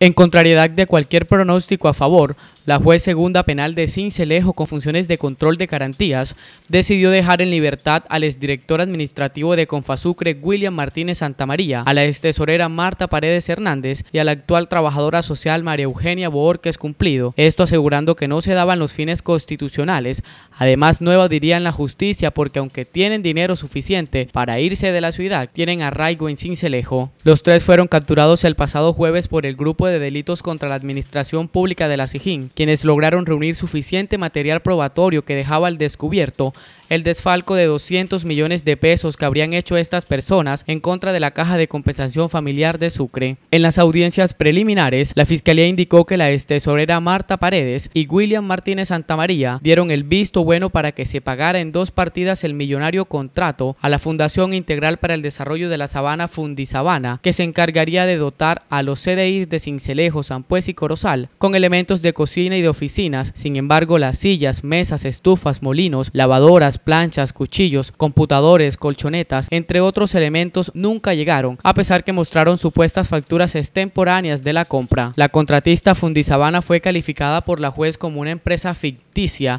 En contrariedad de cualquier pronóstico a favor, la juez segunda penal de Cincelejo, con funciones de control de garantías, decidió dejar en libertad al exdirector administrativo de Confasucre, William Martínez Santamaría, a la extesorera Marta Paredes Hernández y a la actual trabajadora social María Eugenia Borques Cumplido, esto asegurando que no se daban los fines constitucionales. Además, no evadirían la justicia porque aunque tienen dinero suficiente para irse de la ciudad, tienen arraigo en Cincelejo. Los tres fueron capturados el pasado jueves por el Grupo de Delitos contra la Administración Pública de la SIJIN, quienes lograron reunir suficiente material probatorio que dejaba al descubierto el desfalco de 200 millones de pesos que habrían hecho estas personas en contra de la Caja de Compensación Familiar de Sucre. En las audiencias preliminares, la Fiscalía indicó que la ex Marta Paredes y William Martínez Santamaría dieron el visto bueno para que se pagara en dos partidas el millonario contrato a la Fundación Integral para el Desarrollo de la Sabana Fundisabana, que se encargaría de dotar a los CDIs de Cincelejo, San Pues y Corozal con elementos de cocina y de oficinas. Sin embargo, las sillas, mesas, estufas, molinos, lavadoras, planchas, cuchillos, computadores, colchonetas, entre otros elementos, nunca llegaron, a pesar que mostraron supuestas facturas extemporáneas de la compra. La contratista Fundisabana fue calificada por la juez como una empresa ficticia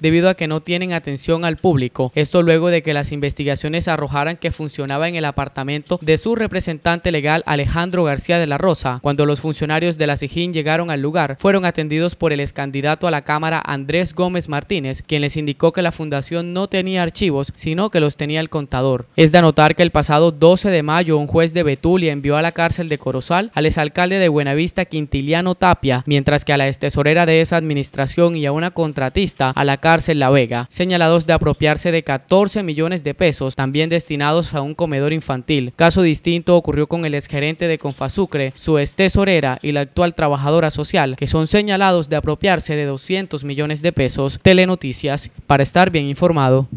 debido a que no tienen atención al público. Esto luego de que las investigaciones arrojaran que funcionaba en el apartamento de su representante legal Alejandro García de la Rosa. Cuando los funcionarios de la SIJIN llegaron al lugar, fueron atendidos por el ex candidato a la Cámara Andrés Gómez Martínez, quien les indicó que la fundación no tenía archivos, sino que los tenía el contador. Es de notar que el pasado 12 de mayo un juez de Betulia envió a la cárcel de Corozal al exalcalde de Buenavista Quintiliano Tapia, mientras que a la tesorera de esa administración y a una contratista a la cárcel La Vega, señalados de apropiarse de 14 millones de pesos, también destinados a un comedor infantil. Caso distinto ocurrió con el exgerente de Confasucre, su ex tesorera y la actual trabajadora social, que son señalados de apropiarse de 200 millones de pesos. Telenoticias, para estar bien informado.